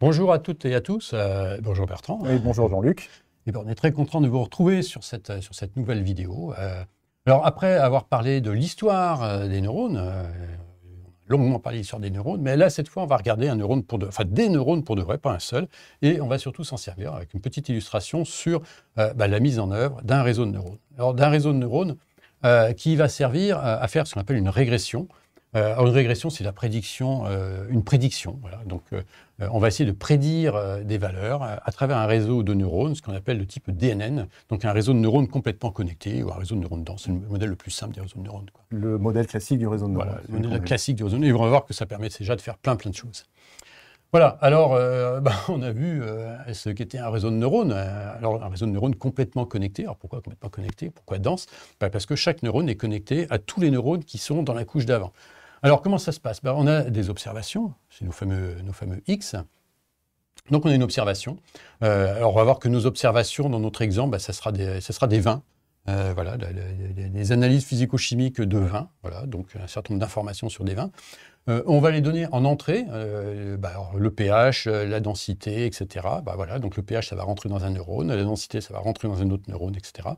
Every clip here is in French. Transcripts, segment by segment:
Bonjour à toutes et à tous. Euh, bonjour Bertrand. Oui, bonjour Jean-Luc. Et ben, on est très content de vous retrouver sur cette, euh, sur cette nouvelle vidéo. Euh, alors après avoir parlé de l'histoire des neurones, a longuement parlé de des neurones, mais là cette fois on va regarder un neurone pour de, enfin des neurones pour de vrai, pas un seul, et on va surtout s'en servir avec une petite illustration sur bah, la mise en œuvre d'un réseau de neurones. Alors d'un réseau de neurones qui va servir à faire ce qu'on appelle une régression euh, une régression, c'est la prédiction, euh, une prédiction. Donc, euh, on va essayer de prédire des valeurs à travers un réseau de neurones, ce qu'on appelle le type DNN, donc un réseau de neurones complètement connecté ou un réseau de neurones dense. C'est le modèle le plus simple des réseaux de neurones. Le modèle classique du réseau de neurones. le modèle classique du réseau de neurones. Et on va voir que ça permet déjà de faire plein, plein de choses. Voilà, alors ben, on a vu ce qu'était un réseau de neurones. alors un réseau de neurones complètement connecté. Alors pourquoi complètement connecté Pourquoi dense ben, Parce que chaque neurone est connecté à tous les neurones qui sont dans la couche d'avant. Alors, comment ça se passe ben, On a des observations, c'est nos fameux, nos fameux X. Donc, on a une observation. Euh, alors, on va voir que nos observations, dans notre exemple, ce ben, ça, sera des, sera des vins. Euh, voilà, des analyses physico-chimiques de vins, voilà, donc un certain nombre d'informations sur des vins. Euh, on va les donner en entrée, ben, le pH, la densité, etc. voilà, donc le pH, ça va rentrer dans un neurone, la densité, ça va rentrer dans un autre neurone, etc.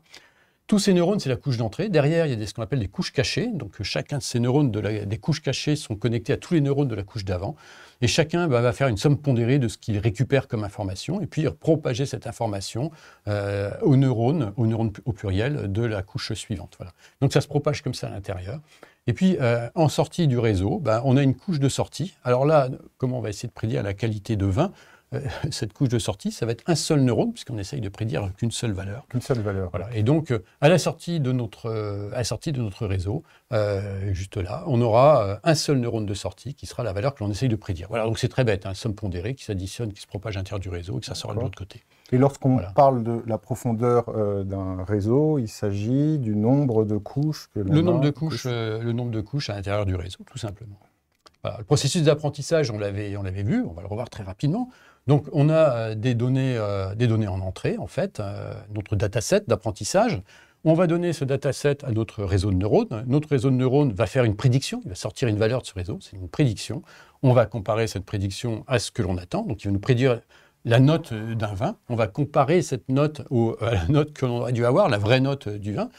Tous ces neurones, c'est la couche d'entrée. Derrière, il y a ce qu'on appelle des couches cachées. Donc, euh, chacun de ces neurones des couches cachées sont connectés à tous les neurones de la couche d'avant. Et chacun bah, va faire une somme pondérée de ce qu'il récupère comme information et puis propager cette information euh, aux neurones, aux neurones au pluriel de la couche suivante. Voilà. Donc, ça se propage comme ça à l'intérieur. Et puis, euh, en sortie du réseau, bah, on a une couche de sortie. Alors là, comment on va essayer de prédire la qualité de vin euh, cette couche de sortie, ça va être un seul neurone, puisqu'on essaye de prédire qu'une seule valeur. Qu'une seule valeur. Et donc, euh, à la sortie de notre, euh, la sortie de notre réseau, juste là, on aura un seul neurone de sortie qui sera la valeur que l'on essaye de prédire. Voilà, donc c'est très bête, un hein, somme pondérée qui s'additionne, qui se propage à l'intérieur du réseau et que ça sort de l'autre côté. Et lorsqu'on parle de la profondeur d'un réseau, il s'agit du nombre de couches que le nombre de couches, le nombre de couches à l'intérieur du réseau, tout simplement. Le processus d'apprentissage, on l'avait vu, on va le revoir très rapidement. Donc on a euh, des données, euh, des données en entrée, en fait, euh, notre dataset d'apprentissage. On va donner ce dataset à notre réseau de neurones. Notre réseau de neurones va faire une prédiction, il va sortir une valeur de ce réseau, c'est une prédiction. On va comparer cette prédiction à ce que l'on attend, donc il va nous prédire la note d'un vin. On va comparer cette note au, à la note que l'on aurait dû avoir, la vraie note du vin.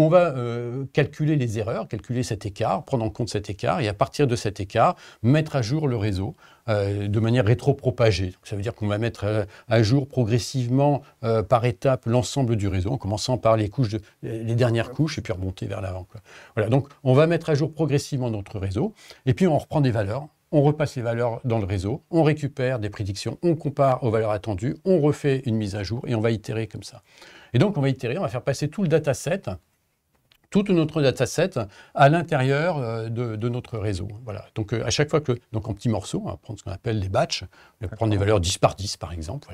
On va euh, calculer les erreurs, calculer cet écart, prendre en compte cet écart, et à partir de cet écart, mettre à jour le réseau euh, de manière rétropropagée. Ça veut dire qu'on va mettre euh, à jour progressivement, par étape, l'ensemble du réseau, en commençant par les, couches les dernières couches, et puis remonter vers l'avant. Voilà, donc on va mettre à jour progressivement notre réseau, et puis on reprend des valeurs, on repasse les valeurs dans le réseau, on récupère des prédictions, on compare aux valeurs attendues, on refait une mise à jour et on va itérer comme ça. Et donc on va itérer, on va faire passer tout le dataset toute notre dataset à l'intérieur euh, de, notre réseau. Voilà. Donc euh, à chaque fois que, donc en petits morceaux, on hein, va prendre ce qu'on appelle des batches, on euh, va prendre des valeurs 10 par 10 par exemple.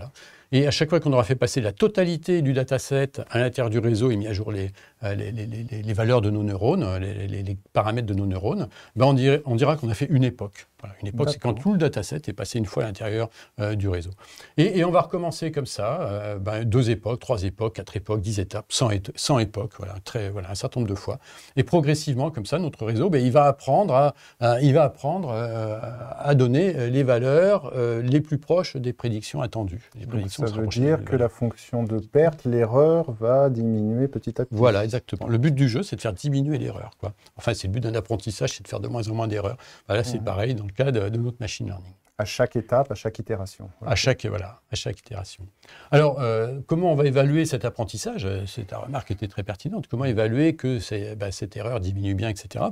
Et à chaque fois qu'on aura fait passer la totalité du dataset à l'intérieur du réseau et mis à jour les, euh, les, valeurs de nos neurones, euh, les, paramètres de nos neurones, ben on, on dira qu'on a fait une époque. une époque, c'est quand tout le dataset est passé une fois à l'intérieur euh, du réseau. Et, on va recommencer comme ça, ben, deux époques, trois époques, quatre époques, dix étapes, cent, cent époques, voilà, très, voilà, un certain nombre de fois. Et progressivement, comme ça, notre réseau, ben, il va apprendre, à, il va apprendre à donner les valeurs les plus proches des prédictions attendues. ça veut dire que la fonction de perte, l'erreur, va diminuer petit à petit. Voilà, Exactement. Le but du jeu, c'est de faire diminuer l'erreur. Enfin, c'est le but d'un apprentissage, c'est de faire de moins en moins d'erreurs. Voilà, c'est mhm. pareil dans le cas de, notre machine learning. À chaque étape, à chaque itération. À chaque voilà, à chaque itération. Alors, euh, comment on va évaluer cet apprentissage euh, C'est ta remarque était très pertinente. Comment évaluer que bah, cette erreur diminue bien, etc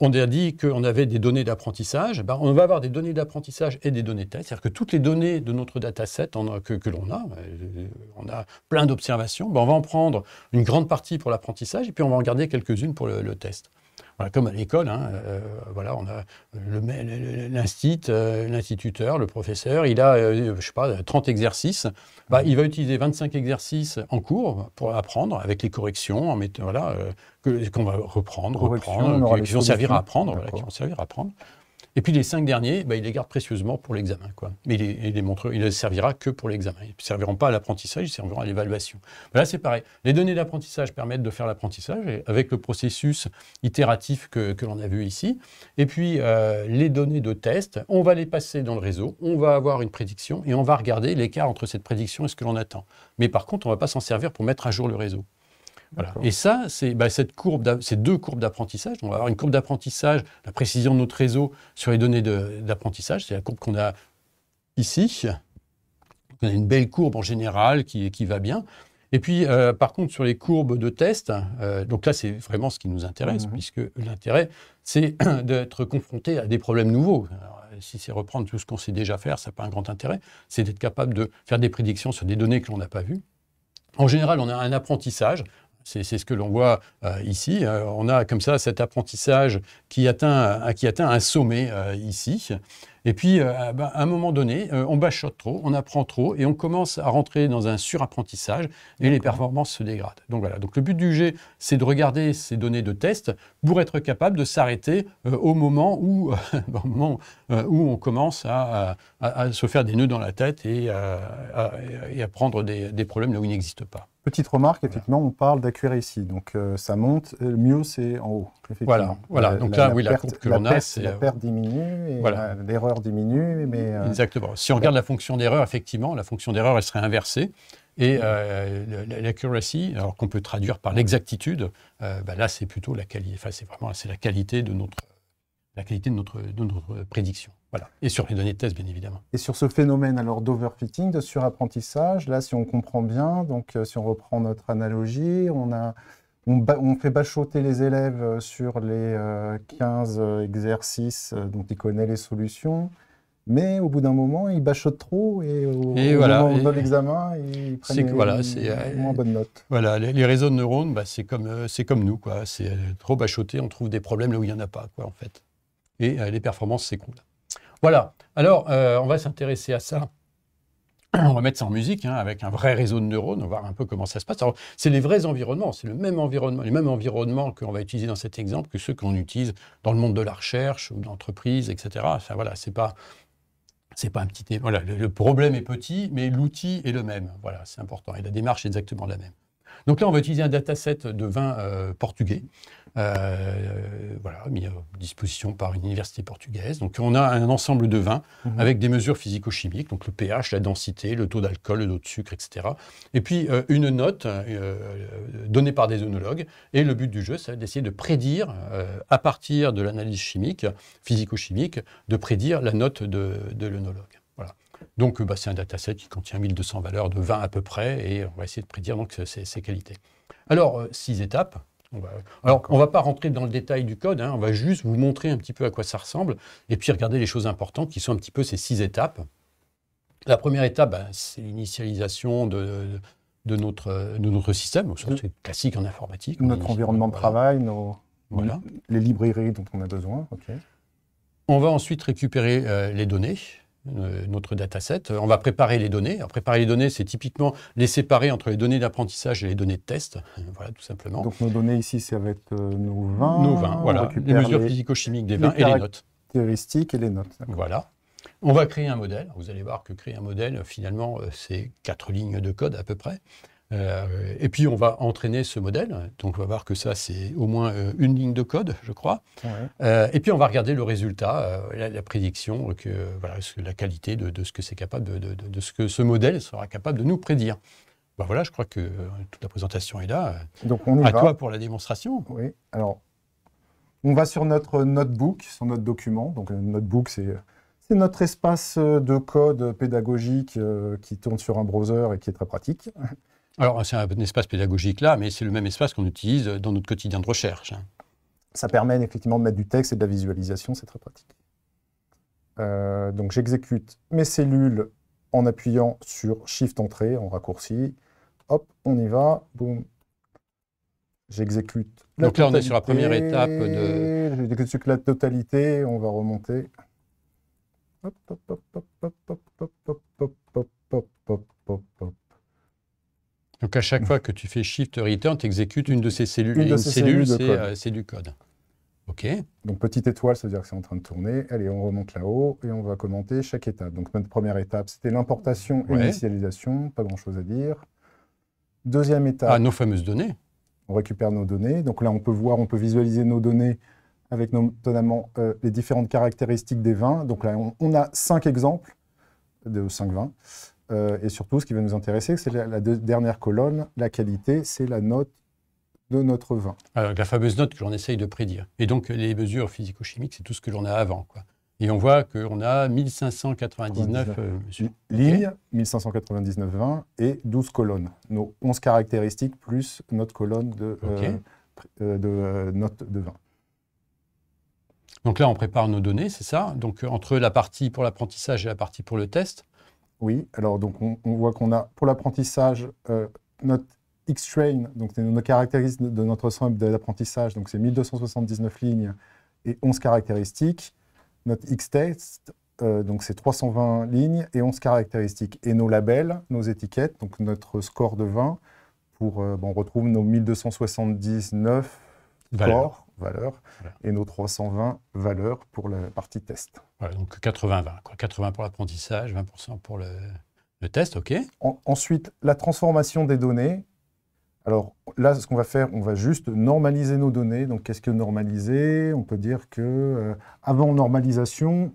on a dit qu'on avait des données d'apprentissage. Eh ben, on va avoir des données d'apprentissage et des données de test. C'est-à-dire que toutes les données de notre dataset que, l'on a, euh, on a plein d'observations, ben, on va en prendre une grande partie pour l'apprentissage et puis on va en garder quelques-unes pour le, test. Voilà, comme à l'école, hein, euh, voilà, on a euh, l'instituteur, le, professeur, il a, je sais pas, 30 exercices. Ben, il va utiliser 25 exercices en cours pour apprendre, avec les corrections, en mettant, voilà, qu'on va reprendre, reprendre, qui vont servir à apprendre, à apprendre. Et puis les cinq derniers, bah, il les garde précieusement pour l'examen, quoi. Mais il, ne les, servira que pour l'examen. Ils ne serviront pas à l'apprentissage, ils serviront à l'évaluation. Bah, là, c'est pareil. Les données d'apprentissage permettent de faire l'apprentissage avec le processus itératif que, l'on a vu ici. Et puis euh, les données de test, on va les passer dans le réseau, on va avoir une prédiction et on va regarder l'écart entre cette prédiction et ce que l'on attend. Mais par contre, on ne va pas s'en servir pour mettre à jour le réseau. Et ça, c'est bah, cette courbe, ces deux courbes d'apprentissage. On va avoir une courbe d'apprentissage, la précision de notre réseau sur les données d'apprentissage. C'est la courbe qu'on a ici. On a une belle courbe en général qui, va bien. Et puis, euh, par contre, sur les courbes de test, euh, donc là, c'est vraiment ce qui nous intéresse, mmh. puisque l'intérêt, c'est d'être confronté à des problèmes nouveaux. Euh, si c'est reprendre tout ce qu'on sait déjà faire, ça n'a pas un grand intérêt. C'est d'être capable de faire des prédictions sur des données que l'on n'a pas vues. En général, on a un apprentissage. C'est ce que l'on voit euh, ici. Euh, on a comme ça cet apprentissage qui atteint, euh, qui atteint un sommet ici. Et puis, ah, ben, à un moment donné, on bachote trop, on apprend trop, et on commence à rentrer dans un surapprentissage, et les performances se dégradent. Donc voilà. le but du G, c'est de regarder ces données de test pour être capable de s'arrêter au moment, où, où on commence à, se faire des nœuds dans la tête et, à, prendre des, des problèmes là où ils n'existent pas. Petite remarque, effectivement, on parle d'accuracy, donc euh, ça monte, euh, le mieux c'est en haut. Voilà, voilà. Euh, donc là, oui, la, perte, que l'on a, c'est... La perte diminue, l'erreur diminue, mais... Exactement. Si on regarde la fonction d'erreur, effectivement, la fonction d'erreur, elle serait inversée, et mm. l'accuracy, alors qu'on peut traduire par l'exactitude, bah, là, c'est plutôt la qualité, enfin, c'est vraiment c'est la qualité de notre, la qualité de notre, de notre prédiction. Et sur les données de test, bien évidemment. Et sur ce phénomène alors d'overfitting, de surapprentissage, là, si on comprend bien, donc euh, si on reprend notre analogie, on, a, on, fait bachoter les élèves euh, sur les 15 euh, exercices dont ils connaissent les solutions. Mais au bout d'un moment, ils bachotent trop et au, moment de l'examen, ils prennent voilà, moins bonne note. Voilà, les, réseaux de neurones, bah, c'est comme, c'est comme nous. C'est trop bachoté, on trouve des problèmes là où il n'y en a pas, quoi, en fait. Et les performances s'écroulent. Voilà. Alors, euh, on va s'intéresser à ça. On va mettre ça en musique hein, avec un vrai réseau de neurones. On va voir un peu comment ça se passe. C'est les vrais environnements. C'est le même environnement, les mêmes environnements qu'on va utiliser dans cet exemple que ceux qu'on utilise dans le monde de la recherche ou d'entreprise, etc. voilà, c'est pas c'est pas un petit. Voilà, le, problème est petit, mais l'outil est le même. Voilà, c'est important. Et la démarche est exactement la même. Donc là, on va utiliser un dataset de vins euh, portugais, euh, mis à disposition par une université portugaise. Donc on a un ensemble de vins mhm. avec des mesures physico-chimiques, donc le pH, la densité, le taux d'alcool, le taux de sucre, etc. Et puis euh, une note donnée par des œnologues. Et le but du jeu, c'est d'essayer de prédire, à partir de l'analyse chimique, physico-chimique, de prédire la note de, de donc, euh, bah, c'est un dataset qui contient 1200 valeurs de 20 à peu près, et on va essayer de prédire donc ces, qualités. Alors, euh, six étapes. On Alors, on ne va pas rentrer dans le détail du code, hein. on va juste vous montrer un petit peu à quoi ça ressemble, et puis regarder les choses importantes qui sont un petit peu ces six étapes. La première étape, bah, c'est l'initialisation de, notre, notre système. C'est classique en informatique. Notre environnement de travail, nos, les librairies dont on a besoin. On va ensuite récupérer euh, les données. Euh, notre dataset. Euh, on va préparer les données. préparer les données, c'est typiquement les séparer entre les données d'apprentissage et les données de test. Voilà, tout simplement. Donc, nos données ici, ça va être euh, nos vins. Nos vins, voilà. Les mesures physico-chimiques des vins et les notes. Caractéristiques et les notes. Voilà. On va créer un modèle. Vous allez voir que créer un modèle, finalement, c'est quatre lignes de code à peu près. Euh, et puis, on va entraîner ce modèle. Donc, on va voir que ça, c'est au moins euh, une ligne de code, je crois. Euh, et puis, on va regarder le résultat, la, prédiction, voilà, la qualité de, ce que c'est capable, de, ce que ce modèle sera capable de nous prédire. Bah, voilà, je crois que toute la présentation est là. Donc, on y à toi pour la démonstration. Oui. Alors, on va sur notre notebook, sur notre document. Donc, notebook, c'est notre espace de code pédagogique qui tourne sur un browser et qui est très pratique. Alors, c'est un, espace pédagogique là, mais c'est le même espace qu'on utilise dans notre quotidien de recherche. Ça permet effectivement de mettre du texte et de la visualisation, c'est très pratique. donc, j'exécute mes cellules en appuyant sur Shift Entrée en raccourci. Hop, on y va, boum. J'exécute. Donc là, on est sur la première étape de. J'exécute la totalité, on va remonter. Hop, Hop, hop, hop, hop, hop, hop, hop, hop, hop, hop, hop, hop, hop. Donc à chaque fois que tu fais shift return, tu exécutes une de ces cellules. Une, de ces cellules euh, c'est du code. OK. Donc petite étoile, ça veut dire que c'est en train de tourner. Allez, on remonte là-haut et on va commenter chaque étape. Donc notre première étape, c'était l'importation et l'initialisation, pas grand-chose à dire. Deuxième étape. Ah, nos fameuses données. On récupère nos données. Donc là, on peut voir, on peut visualiser nos données avec notamment euh, les différentes caractéristiques des vins. Donc là, on, a cinq exemples de cinq vins. Euh, et surtout, ce qui va nous intéresser, c'est la, dernière colonne, la qualité, c'est la note de notre vin. Alors, euh, la fameuse note que l'on essaye de prédire. Et donc, les mesures physico-chimiques, c'est tout ce que l'on a avant. Quoi. Et on voit qu'on a 1599 euh, lignes, 1599 vins et 12 colonnes. Nos 11 caractéristiques plus notre colonne de, de note de vin. Donc là, on prépare nos données, c'est ça Donc entre la partie pour l'apprentissage et la partie pour le test, oui, alors donc on, voit qu'on a pour l'apprentissage euh, notre X-Train, donc nos caractéristiques de notre sample d'apprentissage, donc c'est 1279 lignes et 11 caractéristiques. Notre X-Test, euh, donc c'est 320 lignes et 11 caractéristiques. Et nos labels, nos étiquettes, donc notre score de 20, pour, euh, bon, on retrouve nos 1279 scores, valeurs et nos 320 valeurs pour la partie test. Voilà, donc 80-20, 80 pour l'apprentissage, 20% pour le, test, OK. ensuite, la transformation des données. Alors là, ce qu'on va faire, on va juste normaliser nos données. Donc qu'est-ce que normaliser On peut dire que euh, avant normalisation,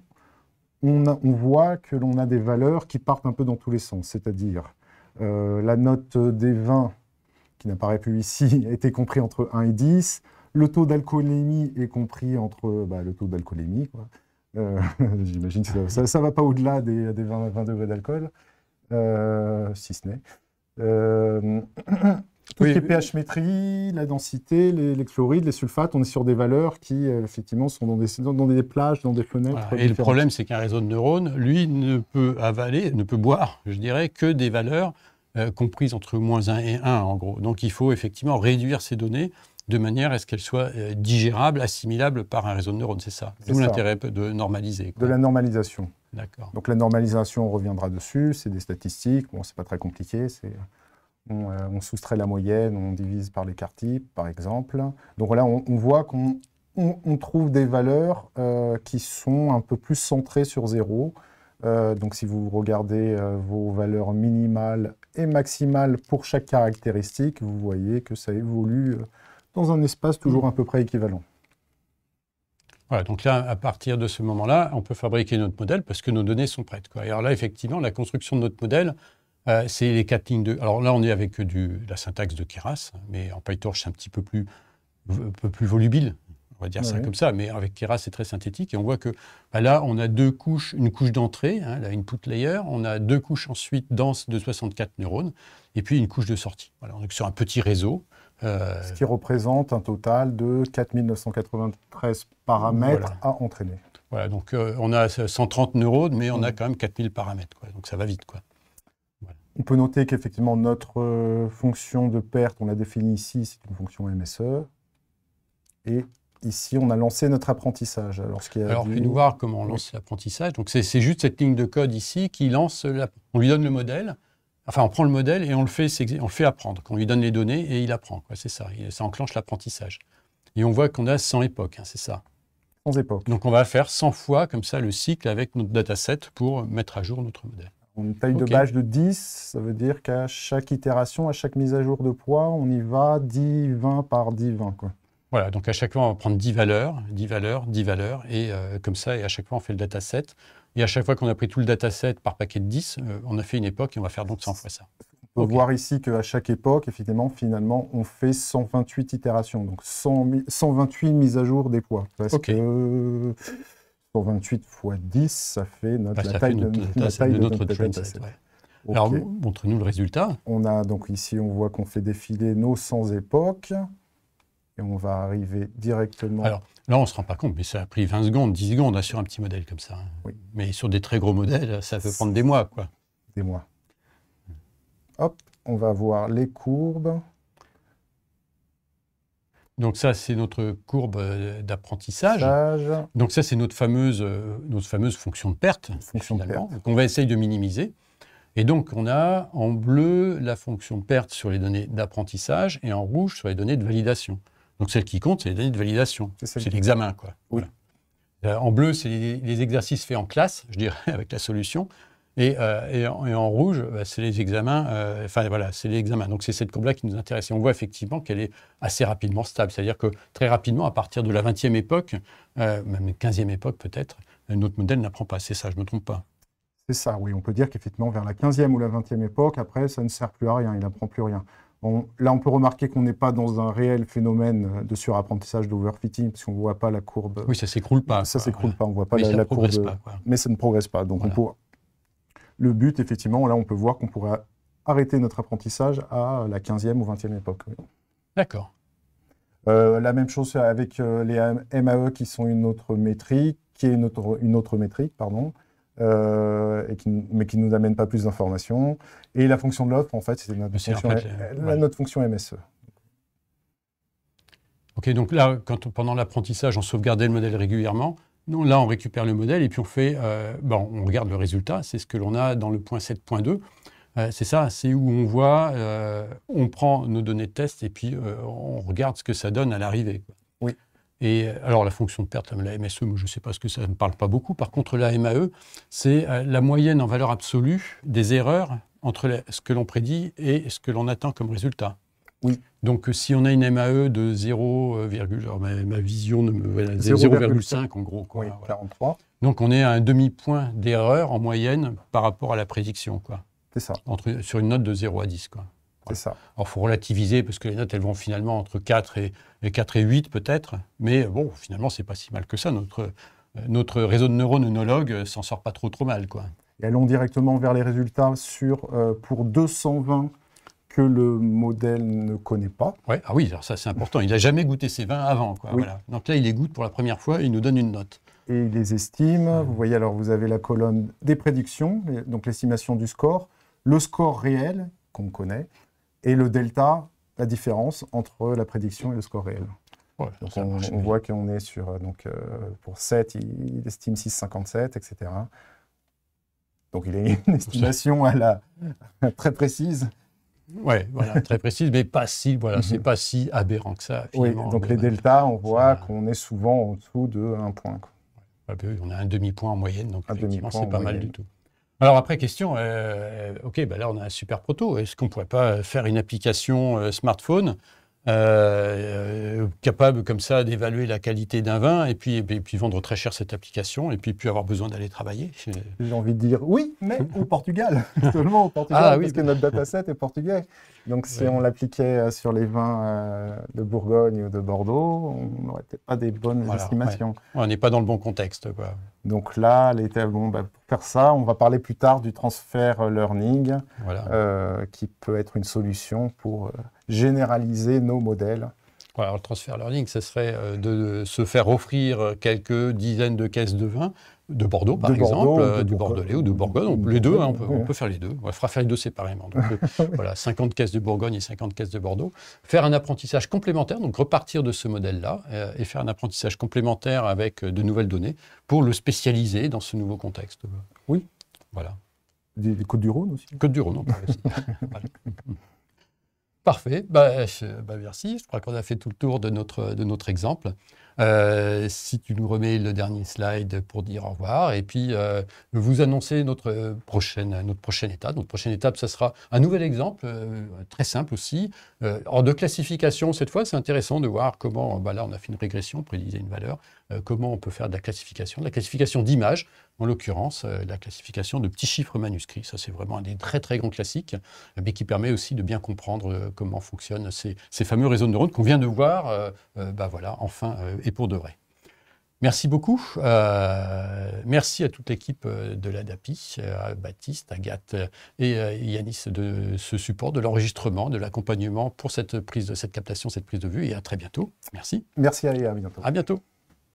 on, voit que l'on a des valeurs qui partent un peu dans tous les sens, c'est-à-dire euh, la note des 20 qui n'apparaît plus ici, a été compris entre 1 et 10. Le taux d'alcoolémie est compris entre bah, le taux d'alcoolémie, quoi. Euh, j'imagine que ça, ne va pas au-delà des, 20, degrés d'alcool, euh, si ce n'est. Euh, tout ce qui est pH métrie, la densité, les, chlorides, les sulfates, on est sur des valeurs qui, euh, effectivement, sont dans des, dans, des plages, dans des fenêtres. Et le problème, c'est qu'un réseau de neurones, lui, ne peut avaler, ne peut boire, je dirais, que des valeurs comprises entre moins 1 et 1, en gros. Donc, il faut effectivement réduire ces données de manière à ce qu'elle soit euh, digérable, assimilable par un réseau de neurones, c'est ça D'où l'intérêt de normaliser. De la normalisation. D'accord. Donc la normalisation, on reviendra dessus, c'est des statistiques, bon, c'est pas très compliqué, c'est... On, euh, soustrait la moyenne, on divise par l'écart type, par exemple. Donc là, on, voit qu'on trouve des valeurs euh, qui sont un peu plus centrées sur zéro. donc si vous regardez vos valeurs minimales et maximales pour chaque caractéristique, vous voyez que ça évolue dans un espace toujours à peu près équivalent. Voilà, donc là, à partir de ce moment-là, on peut fabriquer notre modèle parce que nos données sont prêtes. alors là, effectivement, la construction de notre modèle, euh, c'est les quatre lignes de... Alors là, on est avec du, la syntaxe de Keras, hein, mais en PyTorch, c'est un petit peu plus, peu plus volubile, on va dire ça comme ça, mais avec Keras, c'est très synthétique. Et on voit que bah là, on a deux couches, une couche d'entrée, hein, la input layer, on a deux couches ensuite denses de 64 neurones, et puis une couche de sortie. Voilà, on sur un petit réseau. Euh, ce qui représente un total de 4993 paramètres à entraîner. Voilà, donc euh, on a 130 neurones, mais on a mm. quand même 4000 paramètres, donc ça va vite. Quoi. On peut noter qu'effectivement, notre euh, fonction de perte, on la définie ici, c'est une fonction MSE. Et ici, on a lancé notre apprentissage. Alors, ce qui Alors nous voir comment on lance l'apprentissage. Donc c'est juste cette ligne de code ici qui lance, la... on lui donne le modèle, Enfin, on prend le modèle et on le fait, on le fait apprendre. On lui donne les données et il apprend. C'est ça. ça enclenche l'apprentissage. Et on voit qu'on a 100 époques, hein, c'est ça. 100 époques. Donc on va faire 100 fois comme ça le cycle avec notre dataset pour mettre à jour notre modèle. Une taille de bâche de 10, ça veut dire qu'à chaque itération, à chaque mise à jour de poids, on y va 10, 20 par 10, 20. Quoi. Voilà, donc à chaque fois, on va prendre 10 valeurs, 10 valeurs, 10 valeurs, et euh, comme ça, et à chaque fois, on fait le dataset. Et à chaque fois qu'on a pris tout le dataset par paquet de 10, euh, on a fait une époque et on va faire donc 100 fois ça. On peut voir ici qu'à chaque époque, effectivement, finalement, on fait 128 itérations, donc 100, 128 mises à jour des poids. Parce que 128 fois 10, ça fait notre, bah, la, taille de, notre, la, taille Alors, montre-nous le résultat. On a donc ici, on voit qu'on fait défiler nos 100 époques on va arriver directement. Alors là, on ne se rend pas compte, mais ça a pris 20 secondes, 10 secondes hein, sur un petit modèle comme ça. Hein. Mais sur des très gros modèles, ça peut prendre des mois. Quoi. Des mois. Hop, on va voir les courbes. Donc ça, c'est notre courbe euh, d'apprentissage. Donc ça, c'est notre fameuse, euh, notre fameuse fonction de perte, fonction qu'on va essayer de minimiser. Et donc, on a en bleu la fonction perte sur les données d'apprentissage et en rouge sur les données de validation. Donc celle qui compte, c'est les données de validation. C'est l'examen, quoi. Euh, en bleu, c'est les, exercices faits en classe, je dirais, avec la solution. Et, euh, en, rouge, bah, c'est les examens. Euh, enfin voilà, c'est les Donc c'est cette courbe-là qui nous intéresse. Et on voit effectivement qu'elle est assez rapidement stable. C'est-à-dire que très rapidement, à partir de la 20e époque, même 15e époque peut-être, notre modèle n'apprend pas. C'est ça, je ne me trompe pas. C'est ça, oui. On peut dire qu'effectivement, vers la 15e ou la 20e époque, après, ça ne sert plus à rien, il n'apprend plus rien là, on peut remarquer qu'on n'est pas dans un réel phénomène de surapprentissage d'overfitting, parce qu'on ne voit pas la courbe. Oui, ça ne s'écroule pas. Ça ne s'écroule pas, on ne voit pas mais la, ça courbe. Pas, Mais ça ne progresse pas. Donc, le but, effectivement, là, on peut voir qu'on pourrait arrêter notre apprentissage à la 15e ou 20e époque. D'accord. Euh, la même chose avec euh, les MAE qui sont une autre métrique, qui est une autre, une autre métrique, pardon. Euh, mais qui ne nous amène pas plus d'informations. Et la fonction de l'offre, en fait, c'est euh, notre, fonction, MSE. Ok, donc là, quand, pendant l'apprentissage, on sauvegardait le modèle régulièrement. là, on récupère le modèle et puis on fait, euh, bon, on regarde le résultat. C'est ce que l'on a dans le point 7.2. c'est ça, c'est où on voit, on prend nos données de test et puis on regarde ce que ça donne à l'arrivée. Et euh, alors la fonction de perte, la MSE, je ne sais pas ce que ça ne me parle pas beaucoup. Par contre, la MAE, c'est euh, la moyenne en valeur absolue des erreurs entre ce que l'on prédit et ce que l'on attend comme résultat. Oui. Donc euh, si on a une MAE de 0, ma, vision 0,5 en gros. Quoi, Donc on est à un demi-point d'erreur en moyenne par rapport à la prédiction. C'est ça. Entre, sur une note de 0 à 10. Quoi. C'est ça. Alors, il faut relativiser parce que les notes, elles vont finalement entre 4 et, 4 et 8 peut-être. Mais bon, finalement, c'est pas si mal que ça. Notre, euh, notre réseau de neurones euh, s'en sort pas trop trop mal. Quoi. allons directement vers les résultats sur, euh, pour 220 que le modèle ne connaît pas. Ah oui, ça c'est important. Il n'a jamais goûté ces vins avant. Quoi. Donc là, il les goûte pour la première fois et il nous donne une note. Et il les estime. Vous voyez, alors vous avez la colonne des prédictions, donc l'estimation du score, le score réel qu'on connaît, et le delta, la différence entre la prédiction et le score réel. donc on, voit qu'on est sur, euh, donc, euh, pour 7, il, estime 6,57, etc. Donc il est une estimation à la, très précise. Oui, voilà, très précise, mais pas si, voilà, mhm. c'est pas si aberrant que ça. Oui, donc les deltas, on voit qu'on est souvent en dessous de un point. Bah on a un demi-point en moyenne, donc effectivement, c'est pas mal du tout. Alors après, question, euh, euh, ok, bah là on a un super proto, est-ce qu'on ne pourrait pas faire une application euh, smartphone capable comme ça d'évaluer la qualité d'un vin et puis, puis vendre très cher cette application et puis puis avoir besoin d'aller travailler. J'ai envie de dire oui, mais au Portugal, au Portugal, ah parce que notre dataset est portugais. Donc si on l'appliquait euh, sur les vins euh, de Bourgogne ou de Bordeaux, on n'aurait pas des bonnes estimations. On n'est pas dans le bon contexte. Donc là, les bon, bah, pour faire ça, on va parler plus tard du transfert euh, learning, qui peut être une solution pour généraliser nos modèles alors, le transfert learning, ce serait euh, de se faire offrir quelques dizaines de caisses de vin, de Bordeaux par exemple, du euh, Bordelais ou de Bourgogne, les deux, hein, on, peut, faire les deux, on fera faire les deux séparément. Donc, euh, voilà, 50 caisses de Bourgogne et 50 caisses de Bordeaux. Faire un apprentissage complémentaire, donc repartir de ce modèle-là et faire un apprentissage complémentaire avec de nouvelles données pour le spécialiser dans ce nouveau contexte. Oui. Voilà. Des, Côtes-du-Rhône aussi Côtes-du-Rhône, on aussi. Parfait, bah, bah, merci. Je crois qu'on a fait tout le tour de notre, de notre exemple. Euh, si tu nous remets le dernier slide pour dire au revoir, et puis euh, vous annoncer notre prochaine, notre prochaine étape. Notre prochaine étape, ça sera un nouvel exemple, euh, très simple aussi, hors de classification. Cette fois, c'est intéressant de voir comment, bah, là on a fait une régression, prédisait une valeur. Euh, comment on peut faire de la classification, de la classification d'images, en l'occurrence euh, la classification de petits chiffres manuscrits. Ça, c'est vraiment un des très très grands classiques, euh, mais qui permet aussi de bien comprendre comment fonctionnent ces, fameux réseaux de neurones qu'on vient de voir, bah voilà, enfin et pour de vrai. Merci beaucoup. merci à toute l'équipe de l'ADAPI, à Baptiste, Agathe et Yanis de ce support, de l'enregistrement, de l'accompagnement pour cette prise, de cette captation, cette prise de vue. Et à très bientôt. Merci. Merci à, à bientôt. À bientôt.